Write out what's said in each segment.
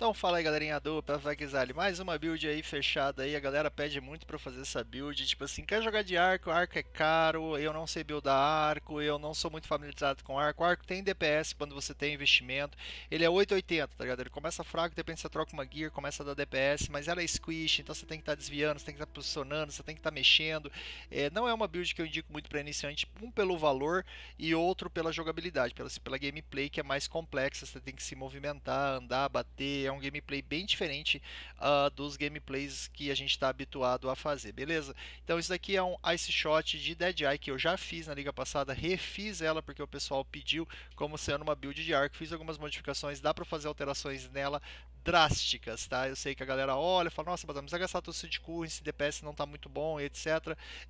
Então fala aí galerinha do Pavagzali, mais uma build aí fechada aí, a galera pede muito pra fazer essa build, tipo assim, quer jogar de arco, arco é caro, eu não sei buildar arco, eu não sou muito familiarizado com arco, arco tem DPS quando você tem investimento, ele é 880, tá ligado? Ele começa fraco, depende se você troca uma gear, começa a dar DPS, mas ela é squish, então você tem que estar tá desviando, você tem que estar tá posicionando, você tem que estar tá mexendo, é, não é uma build que eu indico muito pra iniciante, um pelo valor e outro pela jogabilidade, pela, pela gameplay que é mais complexa, você tem que se movimentar, andar, bater, é um gameplay bem diferente uh, dos gameplays que a gente está habituado a fazer, beleza? Então isso daqui é um Ice Shot de Dead Eye que eu já fiz na liga passada, refiz ela porque o pessoal pediu como sendo uma build de arco, fiz algumas modificações, dá para fazer alterações nela drásticas, tá? Eu sei que a galera olha e fala, nossa, mas vamos gastar todo o de curse, DPS não tá muito bom, etc.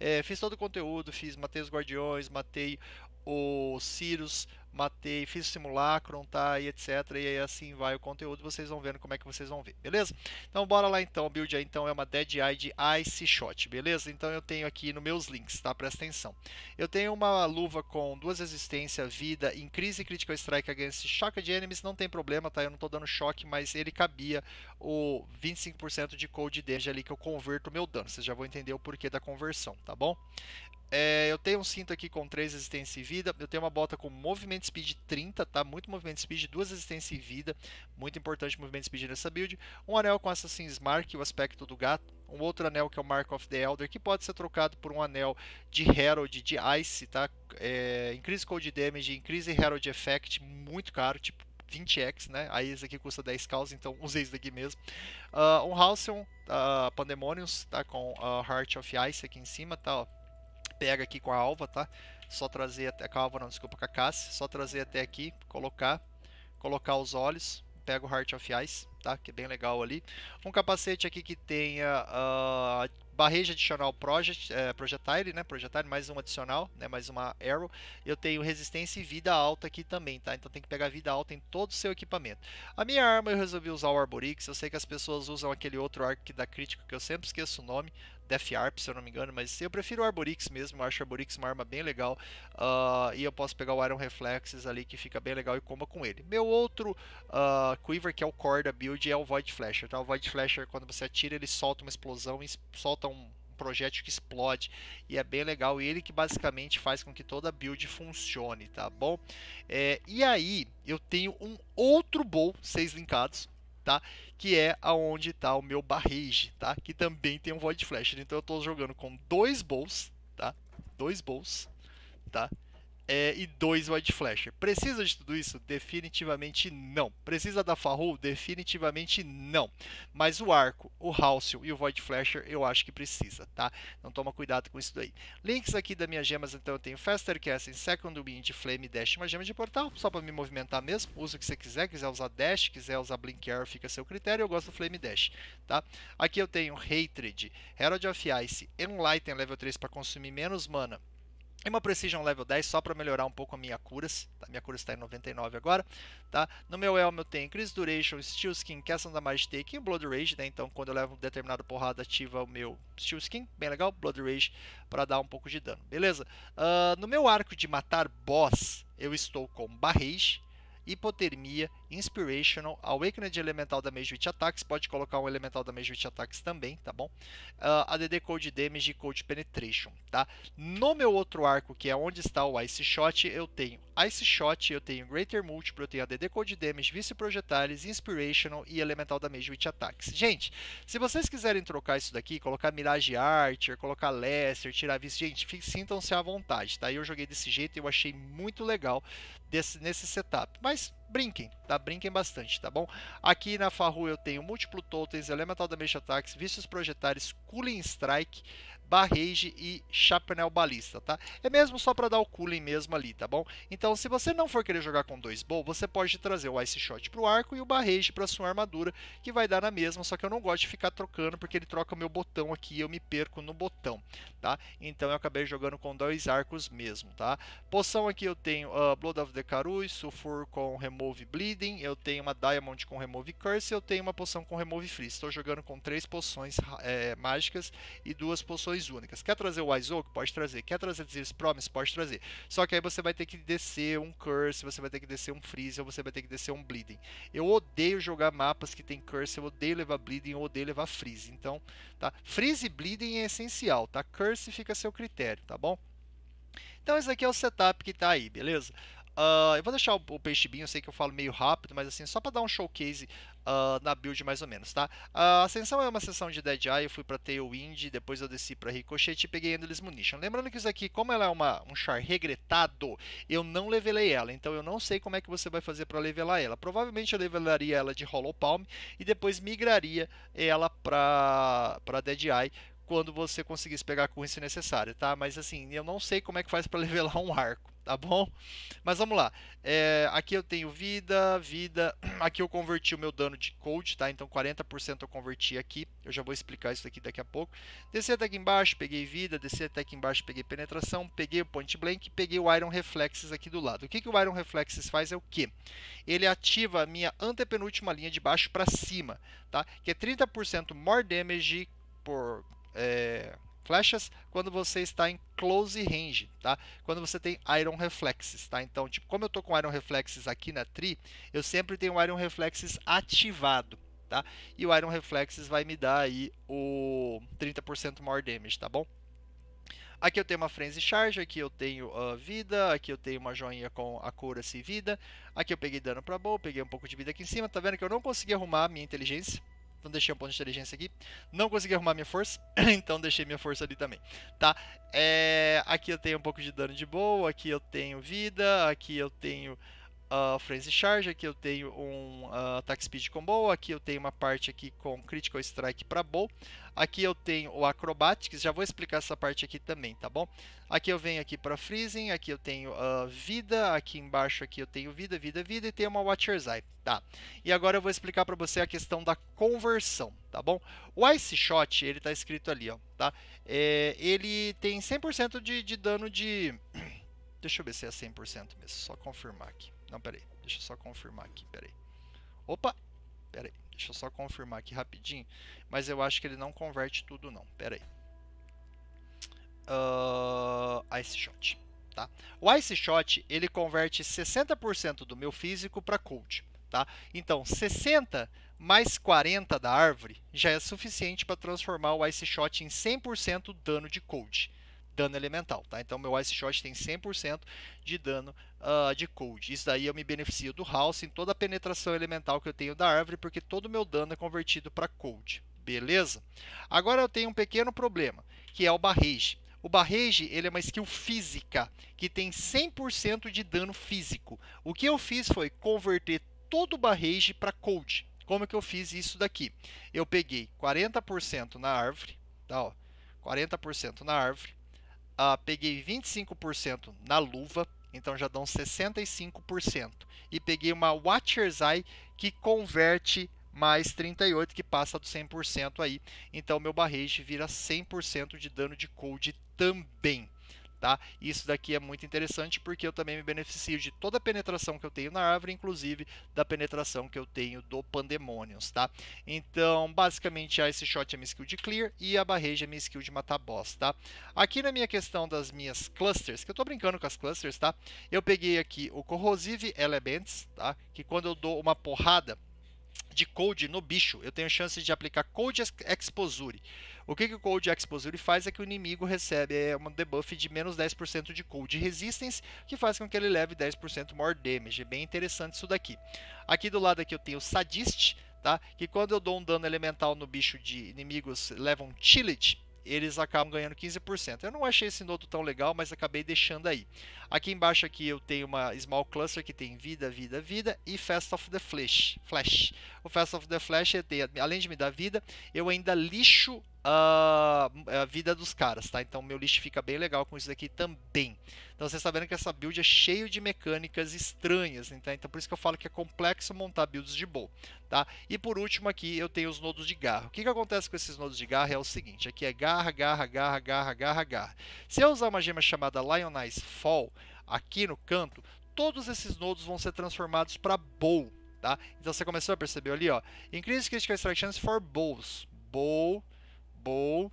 É, fiz todo o conteúdo, fiz, matei os guardiões, matei o Sirius, matei, fiz simulacron, tá, e etc. E aí assim vai o conteúdo, vocês vão vendo como é que vocês vão ver, beleza? Então bora lá então, o build aí então é uma Dead Eye de Ice Shot, beleza? Então eu tenho aqui nos meus links, tá? Presta atenção. Eu tenho uma luva com duas resistência, vida, em crise critical strike against choque de enemies, não tem problema, tá? Eu não tô dando choque, mas ele cabia o 25% de cold damage ali que eu converto o meu dano. Vocês já vão entender o porquê da conversão, tá bom? É, eu tenho um cinto aqui com 3 resistência e vida, eu tenho uma bota com movimento speed 30, tá? Muito movimento speed, duas resistência e vida. Muito importante movimento speed nessa build. Um anel com Assassin's Mark, o aspecto do gato um outro anel que é o Mark of the Elder, que pode ser trocado por um anel de Herald, de Ice, tá? É, increase Cold Damage, Increase Herald Effect, muito caro, tipo 20x, né? Aí esse aqui custa 10 caus, então usei isso daqui mesmo. Uh, um Halcyon uh, Pandemoniums, tá? Com uh, Heart of Ice aqui em cima, tá? Ó. Pega aqui com a alva, tá? só trazer até. Calma, não, desculpa, Cacace. Só trazer até aqui, colocar, colocar os olhos. Pega o Heart of Ice, tá? Que é bem legal ali. Um capacete aqui que tenha uh, barreja adicional project, é, projectile, né? Projectile, mais um adicional, né? Mais uma arrow. Eu tenho resistência e vida alta aqui também, tá? Então tem que pegar vida alta em todo o seu equipamento. A minha arma eu resolvi usar o Arborix. Eu sei que as pessoas usam aquele outro arco que dá crítico que eu sempre esqueço o nome, Death Arp, se eu não me engano, mas eu prefiro o Arborix mesmo, eu acho o Arborix uma arma bem legal. Uh, e eu posso pegar o Iron Reflexes ali, que fica bem legal e comba com ele. Meu outro uh, Quiver, que é o Corda build, é o Void Flasher, tá? O Void Flasher, quando você atira, ele solta uma explosão e solta um projétil que explode e é bem legal e ele que basicamente faz com que toda a build funcione, tá bom? É, e aí eu tenho um outro bowl, seis linkados, tá? Que é aonde está o meu barrage, tá? Que também tem um void flash. Então eu estou jogando com dois bowls, tá? Dois bowls, tá? é, e dois Void Flasher. Precisa de tudo isso? Definitivamente não. Precisa da Farrou? Definitivamente não. Mas o arco, o Halcyon e o Void Flasher eu acho que precisa, tá? Então toma cuidado com isso daí. Links aqui das minhas gemas, então eu tenho Faster Casting, Second Wind, Flame Dash, uma gema de portal, só para me movimentar mesmo. Usa o que você quiser, quiser usar Dash, quiser usar Blink Arrow, fica a seu critério. Eu gosto do Flame Dash, tá? Aqui eu tenho Hatred, Herald of Ice, Enlighten level 3 para consumir menos mana e uma Precision level 10 só para melhorar um pouco a minha curas. Tá? Minha cura está em 99 agora. Tá? No meu elmo eu tenho Increase Duration, Steel Skin, Castle Damage Take e Blood Rage. Né? Então quando eu levo um determinado porrada ativa o meu Steel Skin. Bem legal. Blood Rage para dar um pouco de dano. Beleza? Uh, no meu arco de matar boss eu estou com Barrage hipotermia, inspirational, awakened elemental damage with attacks, pode colocar um elemental damage with attacks também, tá bom? Uh, ah, ADD code damage e code penetration, tá? No meu outro arco, que é onde está o Ice Shot, eu tenho Ice Shot, eu tenho Greater Multiple, eu tenho ADD code damage, vice projetalis, inspirational e elemental damage with attacks. Gente, se vocês quiserem trocar isso daqui, colocar Mirage Archer, colocar Lester, tirar vice, gente, sintam-se à vontade, tá? Eu joguei desse jeito e eu achei muito legal desse, nesse setup. Mas brinquem, tá? Brinquem bastante, tá bom? Aqui na Farru eu tenho múltiplo totens, elemental damage attacks, vícios projetares, cooling strike, barrage e chapanel balista, tá? É mesmo só para dar o cooling mesmo ali, tá bom? Então, se você não for querer jogar com dois bow, você pode trazer o ice shot para o arco e o barrage para sua armadura, que vai dar na mesma, só que eu não gosto de ficar trocando porque ele troca o meu botão aqui e eu me perco no botão, tá? Então, eu acabei jogando com dois arcos mesmo, tá? Poção aqui eu tenho uh, Blood of the Karui, Sulfur com Remove Bleeding, eu tenho uma Diamond com Remove Curse, eu tenho uma poção com Remove Freeze. Estou jogando com três poções é, mágicas e duas poções únicas. Quer trazer o ISO, Pode trazer. Quer trazer os Promise? Pode trazer. Só que aí você vai ter que descer um Curse, você vai ter que descer um Freeze, você vai ter que descer um Bleeding. Eu odeio jogar mapas que tem Curse, eu odeio levar Bleeding, eu odeio levar Freeze. Então, tá? Freeze e Bleeding é essencial, tá? Curse fica a seu critério, tá bom? Então esse aqui é o setup que tá aí, beleza? Uh, eu vou deixar o, o peixe bin, eu sei que eu falo meio rápido, mas assim, só para dar um showcase uh, na build mais ou menos, tá? A ascensão é uma sessão de Dead Eye, eu fui para Tailwind, depois eu desci para Ricochet e peguei Endless Munition. Lembrando que isso aqui, como ela é uma, um char regretado, eu não levelei ela, então eu não sei como é que você vai fazer para levelar ela. Provavelmente eu levelaria ela de Hollow Palm e depois migraria ela para Dead Eye quando você conseguisse pegar com isso necessário, tá? Mas assim, eu não sei como é que faz para levelar um arco tá bom? Mas vamos lá. É, aqui eu tenho vida, vida. Aqui eu converti o meu dano de cold, tá? Então 40% eu converti aqui. Eu já vou explicar isso aqui daqui a pouco. Desci até aqui embaixo, peguei vida. Desci até aqui embaixo, peguei penetração. Peguei o point blank. Peguei o Iron Reflexes aqui do lado. O que, que o Iron Reflexes faz é o quê? Ele ativa a minha antepenúltima linha de baixo para cima, tá? Que é 30% more damage por... É flechas quando você está em close range, tá? Quando você tem Iron Reflexes, tá? Então, tipo, como eu tô com Iron Reflexes aqui na tri, eu sempre tenho Iron Reflexes ativado, tá? E o Iron Reflexes vai me dar aí o 30% more damage, tá bom? Aqui eu tenho uma Frenzy Charge, aqui eu tenho uh, vida, aqui eu tenho uma joinha com a cura-se vida. Aqui eu peguei dano pra boa, peguei um pouco de vida aqui em cima. Tá vendo que eu não consegui arrumar a minha inteligência? Então deixei um ponto de inteligência aqui. Não consegui arrumar minha força, então deixei minha força ali também, tá? É, aqui eu tenho um pouco de dano de boa, aqui eu tenho vida, aqui eu tenho uh, Frenzy Charge, aqui eu tenho um uh, Attack Speed com Bow, aqui eu tenho uma parte aqui com Critical Strike para Bow, aqui eu tenho o Acrobatics, já vou explicar essa parte aqui também, tá bom? Aqui eu venho aqui para Freezing, aqui eu tenho uh, Vida, aqui embaixo aqui eu tenho Vida, Vida, Vida e tenho uma Watcher's Eye, tá? E agora eu vou explicar para você a questão da conversão, tá bom? O Ice Shot, ele tá escrito ali, ó, tá? É, ele tem 100% de, de dano de... Deixa eu ver se é 100% mesmo, só confirmar aqui. Não, peraí. Deixa eu só confirmar aqui, peraí. Opa! Peraí, deixa eu só confirmar aqui rapidinho. Mas eu acho que ele não converte tudo não, peraí. Uh, Ice Shot, tá? O Ice Shot, ele converte 60% do meu físico para Cold, tá? Então, 60 mais 40 da árvore já é suficiente para transformar o Ice Shot em 100% dano de Cold dano elemental, tá? Então meu Ice Shot tem 100% de dano uh, de cold. Isso daí eu me beneficio do House em toda a penetração elemental que eu tenho da árvore, porque todo o meu dano é convertido para cold. Beleza? Agora eu tenho um pequeno problema, que é o Barrage. O Barrage ele é uma skill física, que tem 100% de dano físico. O que eu fiz foi converter todo o Barrage para cold. Como que eu fiz isso daqui? Eu peguei 40% na árvore, tá, ó, 40% na árvore, Uh, peguei 25% na luva, então já dão 65%. E peguei uma Watcher's Eye que converte mais 38, que passa do 100% aí. Então meu barrage vira 100% de dano de cold também. Tá? Isso daqui é muito interessante porque eu também me beneficio de toda a penetração que eu tenho na árvore, inclusive da penetração que eu tenho do Pandemoniums. Tá? Então, basicamente, esse shot é minha skill de clear e a barreja é minha skill de matar boss. Tá? Aqui na minha questão das minhas clusters, que eu estou brincando com as clusters, tá? eu peguei aqui o Corrosive Elements, tá? que quando eu dou uma porrada de Code no bicho, eu tenho chance de aplicar Code Exposure. O que, que o Cold Exposure faz é que o inimigo recebe é, um debuff de menos 10% de Cold Resistance, que faz com que ele leve 10% more damage. É bem interessante isso daqui. Aqui do lado aqui eu tenho o Sadist, tá? que quando eu dou um dano elemental no bicho de inimigos, levam um Chillit, eles acabam ganhando 15%. Eu não achei esse nodo tão legal, mas acabei deixando aí. Aqui embaixo aqui eu tenho uma Small Cluster que tem vida, vida, vida e Fast of the Flash. Flash. O Fast of the Flash, tem, além de me dar vida, eu ainda lixo a, a vida dos caras, tá? Então meu lixo fica bem legal com isso daqui também. Então vocês sabendo que essa build é cheio de mecânicas estranhas, então, então por isso que eu falo que é complexo montar builds de boa, tá? E por último aqui eu tenho os nodos de garra. O que, que acontece com esses nodos de garra é o seguinte, aqui é garra, garra, garra, garra, garra, garra. Se eu usar uma gema chamada Lionize Fall aqui no canto, todos esses nodos vão ser transformados para bow, tá? Então você começou a perceber ali, ó, increase critical strike chance for bows, bow, bow,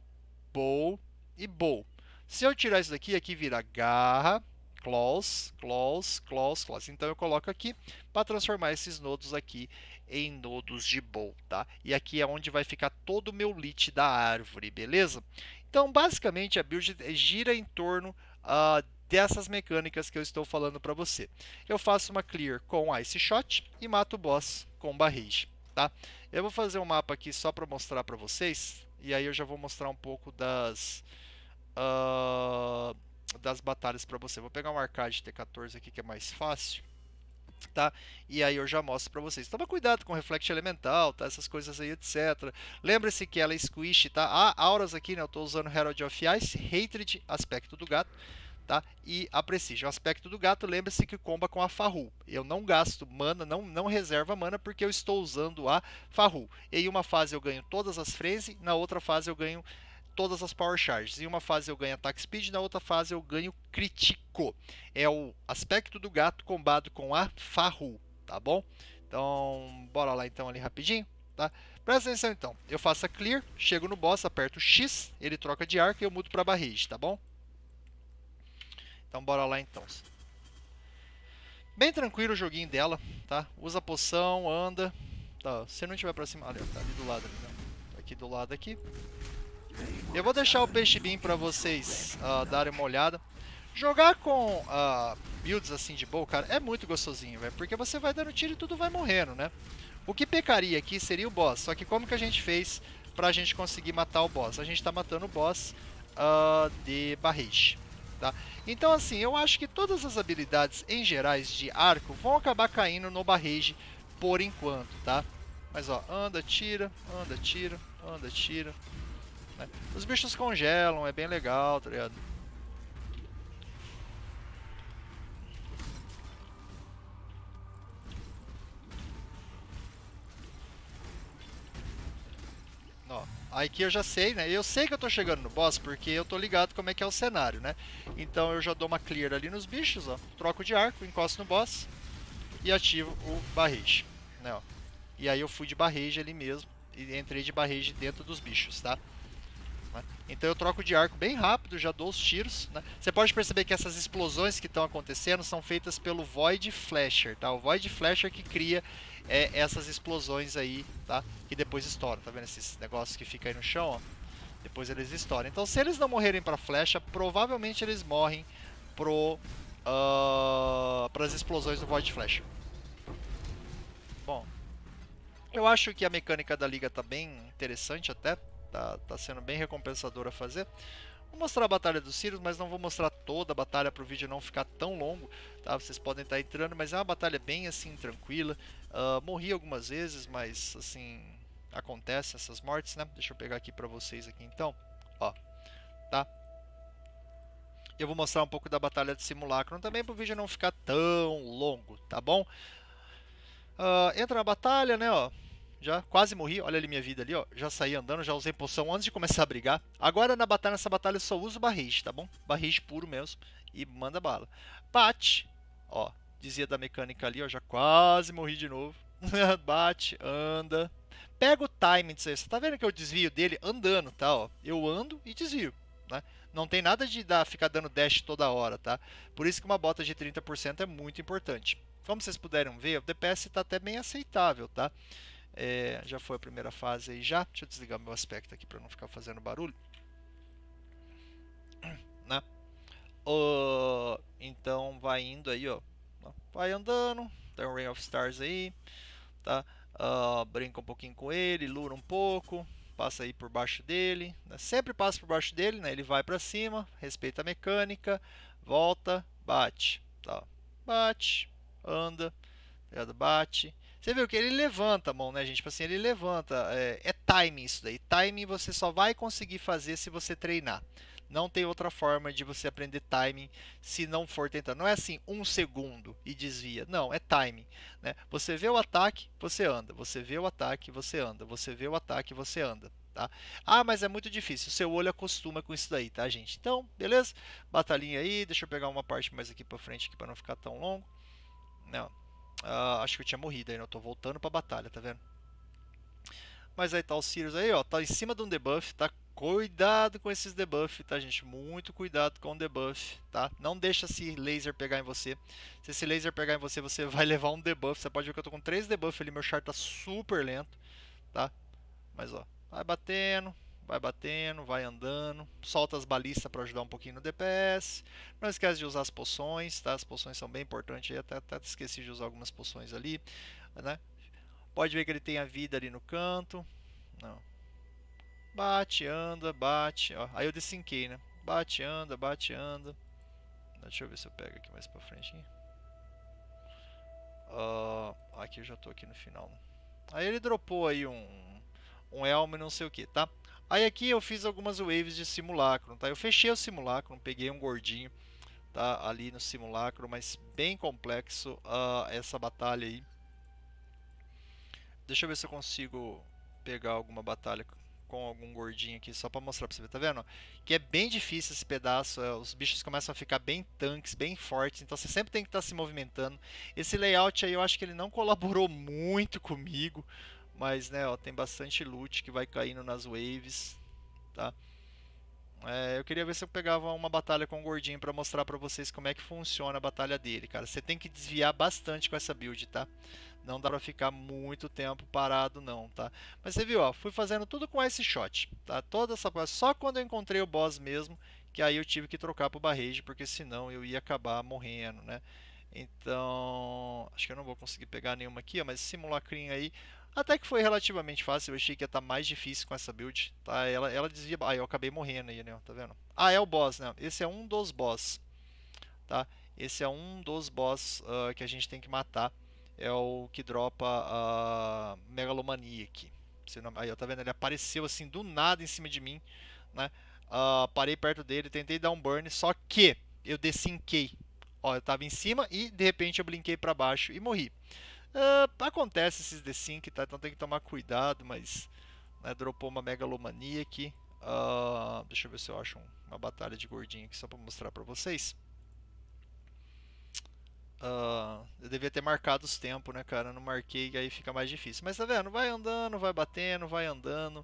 bow e bow. Se eu tirar isso daqui, aqui vira garra, claws, claws, claws, claws. Então eu coloco aqui para transformar esses nodos aqui em nodos de bowl, tá? E aqui é onde vai ficar todo o meu lit da árvore, beleza? Então, basicamente, a build gira em torno uh, dessas mecânicas que eu estou falando para você. Eu faço uma clear com Ice Shot e mato o boss com Barrage, tá? Eu vou fazer um mapa aqui só para mostrar para vocês e aí eu já vou mostrar um pouco das uh, das batalhas para você. Vou pegar um arcade T14 aqui que é mais fácil. Tá? E aí eu já mostro para vocês. Toma cuidado com reflexo elemental, tá? Essas coisas aí, etc. Lembre-se que ela é squish, tá? Há auras aqui, né? Eu estou usando Herald of Ice, Hatred, aspecto do gato. Tá? E a Precision. o aspecto do gato, lembre-se que comba com a Farru. Eu não gasto mana, não, não reserva mana, porque eu estou usando a Farru. Em uma fase eu ganho todas as Frenzy, na outra fase eu ganho todas as Power Charges. Em uma fase eu ganho Attack Speed, na outra fase eu ganho Critico. É o aspecto do gato combado com a Farru, tá bom? Então, bora lá então ali rapidinho, tá? Presta atenção então, eu faço a clear, chego no boss, aperto X, ele troca de arco e eu mudo para barrage, tá bom? Então bora lá então. Bem tranquilo o joguinho dela, tá? Usa poção, anda. Tá, se não tiver pra cima... olha, tá ali do lado. Ali, né? Aqui do lado aqui. Eu vou deixar o peixe beam pra vocês uh, darem uma olhada. Jogar com uh, builds assim de boa, cara, é muito gostosinho, velho. Porque você vai dando tiro e tudo vai morrendo, né? O que pecaria aqui seria o boss. Só que como que a gente fez pra gente conseguir matar o boss? A gente tá matando o boss uh, de barris tá? Então assim, eu acho que todas as habilidades em gerais de arco vão acabar caindo no barrage por enquanto, tá? Mas ó, anda, tira, anda, tira, anda, tira. Né? Os bichos congelam, é bem legal, tá ligado? aqui eu já sei, né? Eu sei que eu tô chegando no boss porque eu tô ligado como é que é o cenário, né? Então eu já dou uma clear ali nos bichos, ó. Troco de arco, encosto no boss e ativo o barrage, né, ó. E aí eu fui de barrage ali mesmo e entrei de barrage dentro dos bichos, tá? Né? Então eu troco de arco bem rápido, já dou os tiros. Né? Você pode perceber que essas explosões que estão acontecendo são feitas pelo Void Flasher, tá? O Void Flasher que cria é, essas explosões aí, tá? Que depois estouram, tá vendo? Esses negócios que ficam aí no chão, ó. Depois eles estouram. Então se eles não morrerem pra flecha, provavelmente eles morrem pro... Uh, ah, para as explosões do Void Flasher. Bom, eu acho que a mecânica da liga tá bem interessante até tá, tá sendo bem recompensador a fazer. Vou mostrar a batalha dos Sirius, mas não vou mostrar toda a batalha para o vídeo não ficar tão longo, tá? Vocês podem estar tá entrando, mas é uma batalha bem assim tranquila. Uh, morri algumas vezes, mas assim acontece essas mortes, né? Deixa eu pegar aqui para vocês aqui então, ó, tá? Eu vou mostrar um pouco da batalha de simulacro também para o vídeo não ficar tão longo, tá bom? Uh, entra na batalha, né? Ó, já quase morri, olha ali minha vida ali, ó. Já saí andando, já usei poção antes de começar a brigar. Agora na batalha, nessa batalha eu só uso barris, tá bom? Barris puro mesmo e manda bala. Bate, ó, dizia da mecânica ali, ó, já quase morri de novo. Bate, anda. Pega o timing disso aí. Você tá vendo que eu desvio dele andando, tá, ó? Eu ando e desvio, né? Não tem nada de dar, ficar dando dash toda hora, tá? Por isso que uma bota de 30% é muito importante. Como vocês puderam ver, o DPS está até bem aceitável, tá? É, já foi a primeira fase aí já. Deixa eu desligar meu aspecto aqui para não ficar fazendo barulho. Né? Uh, então vai indo aí, ó. Vai andando. Tem o Rain of Stars aí. Tá? Uh, brinca um pouquinho com ele, lura um pouco. Passa aí por baixo dele. Né? Sempre passa por baixo dele, né? Ele vai para cima, respeita a mecânica, volta, bate. Tá? Bate, anda, bate você viu que ele levanta a mão, né, gente? Tipo assim, ele levanta. É, é timing isso daí. Timing você só vai conseguir fazer se você treinar. Não tem outra forma de você aprender timing se não for tentar Não é assim, um segundo e desvia. Não, é timing. Né? Você vê o ataque, você anda. Você vê o ataque, você anda. Você vê o ataque, você anda. Tá? Ah, mas é muito difícil. O seu olho acostuma com isso daí, tá, gente? Então, beleza? Batalhinha aí. Deixa eu pegar uma parte mais aqui para frente aqui para não ficar tão longo. Não. Uh, acho que eu tinha morrido aí, né? Eu tô voltando pra batalha, tá vendo? Mas aí tá o Sirius aí, ó. Tá em cima de um debuff, tá? Cuidado com esses debuffs, tá, gente? Muito cuidado com o debuff, tá? Não deixa esse laser pegar em você. Se esse laser pegar em você, você vai levar um debuff. Você pode ver que eu tô com 3 debuffs ali, meu char tá super lento, tá? Mas, ó, vai batendo, vai batendo, vai andando, solta as balistas para ajudar um pouquinho no DPS. Não esquece de usar as poções, tá? As poções são bem importantes, eu até, até esqueci de usar algumas poções ali, né? Pode ver que ele tem a vida ali no canto. Não. Bate, anda, bate. Ó, aí eu desinquei, né? Bate, anda, bate, anda. Deixa eu ver se eu pego aqui mais pra frente. Uh, aqui eu já tô aqui no final. Né? Aí ele dropou aí um, um elmo e não sei o que, tá? Aí aqui eu fiz algumas waves de simulacro, tá? Eu fechei o simulacro, peguei um gordinho, tá? Ali no simulacro, mas bem complexo uh, essa batalha aí. Deixa eu ver se eu consigo pegar alguma batalha com algum gordinho aqui, só pra mostrar pra você tá vendo? Que é bem difícil esse pedaço, é, os bichos começam a ficar bem tanques, bem fortes, então você sempre tem que estar tá se movimentando. Esse layout aí eu acho que ele não colaborou muito comigo, mas, né, ó, tem bastante loot que vai caindo nas waves, tá? É, eu queria ver se eu pegava uma batalha com o Gordinho para mostrar para vocês como é que funciona a batalha dele, cara. Você tem que desviar bastante com essa build, tá? Não dá pra ficar muito tempo parado não, tá? Mas você viu, ó, fui fazendo tudo com esse shot, tá? Toda essa coisa, só quando eu encontrei o boss mesmo, que aí eu tive que trocar pro barrage, porque senão eu ia acabar morrendo, né? Então, acho que eu não vou conseguir pegar nenhuma aqui, ó, mas esse simulacrinho aí até que foi relativamente fácil, eu achei que ia estar tá mais difícil com essa build, tá? Ela, ela desvia... Ah, eu acabei morrendo aí, né? Tá vendo? Ah, é o boss, né? Esse é um dos boss, tá? Esse é um dos boss uh, que a gente tem que matar. É o que dropa a uh, Megalomania aqui. Aí, ó, tá vendo? Ele apareceu assim do nada em cima de mim, né? Uh, parei perto dele, tentei dar um burn, só que eu desinquei Ó, eu estava em cima e de repente eu blinquei para baixo e morri. Uh, acontece esses que tá? Então tem que tomar cuidado, mas né, dropou uma megalomania aqui. Uh, deixa eu ver se eu acho uma batalha de gordinho aqui só para mostrar para vocês. Uh, eu devia ter marcado os tempos, né, cara? Eu não marquei, aí fica mais difícil. Mas tá vendo? Vai andando, vai batendo, vai andando.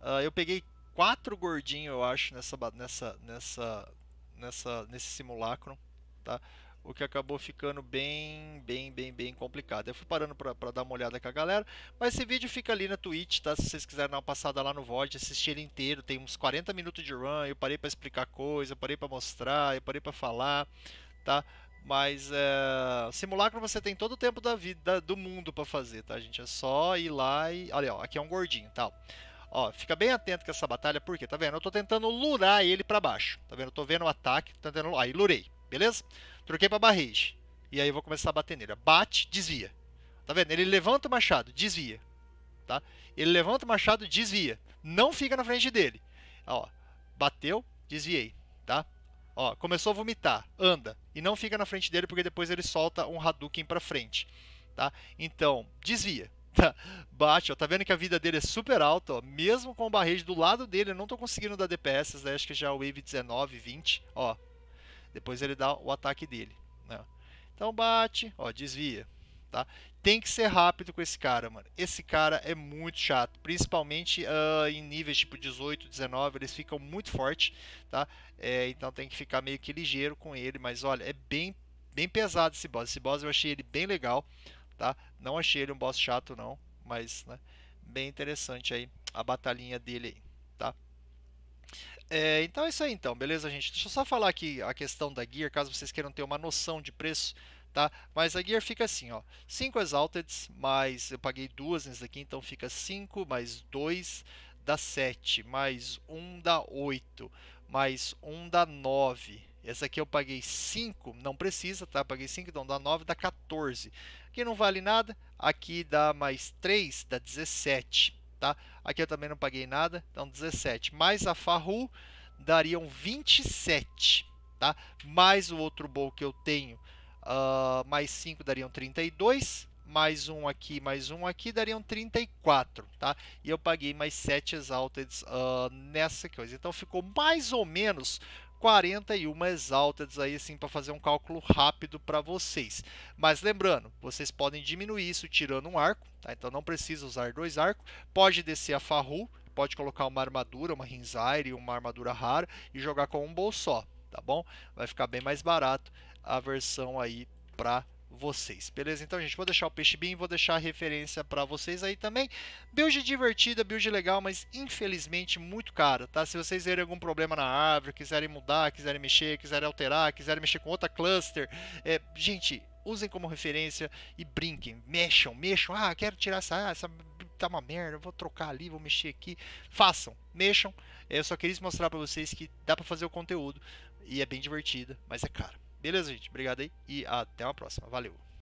Uh, eu peguei quatro gordinhos, eu acho, nessa, nessa, nessa, nessa, nesse simulacro tá? o que acabou ficando bem, bem, bem, bem complicado. Eu fui parando para dar uma olhada com a galera, mas esse vídeo fica ali na Twitch, tá? Se vocês quiserem dar uma passada lá no VOD, assistir ele inteiro, tem uns 40 minutos de run, eu parei para explicar coisa, parei para mostrar, eu parei para falar, tá? Mas é, simulacro você tem todo o tempo da vida, do mundo para fazer, tá, gente? É só ir lá e... Olha, ó, aqui é um gordinho, tal. Ó, fica bem atento com essa batalha, porque, tá vendo? Eu tô tentando lurar ele para baixo, tá vendo? Eu tô vendo o ataque, tentando... Aí, lurei. Beleza? Troquei para barris. E aí eu vou começar a bater nele. Bate, desvia. Tá vendo? Ele levanta o machado, desvia. Tá? Ele levanta o machado, desvia. Não fica na frente dele. Ó, bateu, desviei. Tá? Ó, começou a vomitar, anda. E não fica na frente dele porque depois ele solta um Hadouken para frente. Tá? Então, desvia. Tá? Bate, ó, tá vendo que a vida dele é super alta, ó, mesmo com o barrage do lado dele, eu não tô conseguindo dar DPS, né? acho que já é o Wave 19, 20, ó, depois ele dá o ataque dele. Né? Então bate, ó, desvia. Tá? Tem que ser rápido com esse cara, mano. Esse cara é muito chato, principalmente uh, em níveis tipo 18, 19, eles ficam muito fortes, tá? É, então tem que ficar meio que ligeiro com ele, mas olha, é bem, bem pesado esse boss. Esse boss eu achei ele bem legal, tá? Não achei ele um boss chato não, mas né, bem interessante aí a batalhinha dele aí. É, então é isso aí então, beleza, gente? Deixa eu só falar aqui a questão da Gear, caso vocês queiram ter uma noção de preço, tá? Mas a Gear fica assim, ó, 5 Exalted, mais, eu paguei duas nesse aqui, então fica 5 mais 2 dá 7, mais 1 um dá 8, mais 1 um dá 9. Essa aqui eu paguei 5, não precisa, tá? paguei 5, então dá 9, dá 14. Aqui não vale nada, aqui dá mais 3, dá 17 tá? Aqui eu também não paguei nada, então 17. Mais a Farru dariam 27, tá? Mais o outro bowl que eu tenho, uh, mais 5 dariam 32, mais um aqui, mais um aqui, dariam 34, tá? E eu paguei mais 7 Exalted uh, ah, nessa coisa. Então ficou mais ou menos 41 Exalted aí assim para fazer um cálculo rápido para vocês. Mas lembrando, vocês podem diminuir isso tirando um arco, Tá? Então não precisa usar dois arcos. Pode descer a Farru, pode colocar uma armadura, uma Rinzire, uma armadura rara e jogar com um bolso só, tá bom? Vai ficar bem mais barato a versão aí para vocês, beleza? Então, gente, vou deixar o peixe e vou deixar a referência para vocês aí também. Build divertida, build legal, mas infelizmente muito cara, tá? Se vocês verem algum problema na árvore, quiserem mudar, quiserem mexer, quiserem alterar, quiserem mexer com outra cluster, é, gente, usem como referência e brinquem, mexam, mexam. Ah, quero tirar essa, ah, essa tá uma merda, vou trocar ali, vou mexer aqui. Façam, mexam. Eu só queria mostrar para vocês que dá para fazer o conteúdo e é bem divertida, mas é caro. Beleza, gente? Obrigado aí e até uma próxima. Valeu.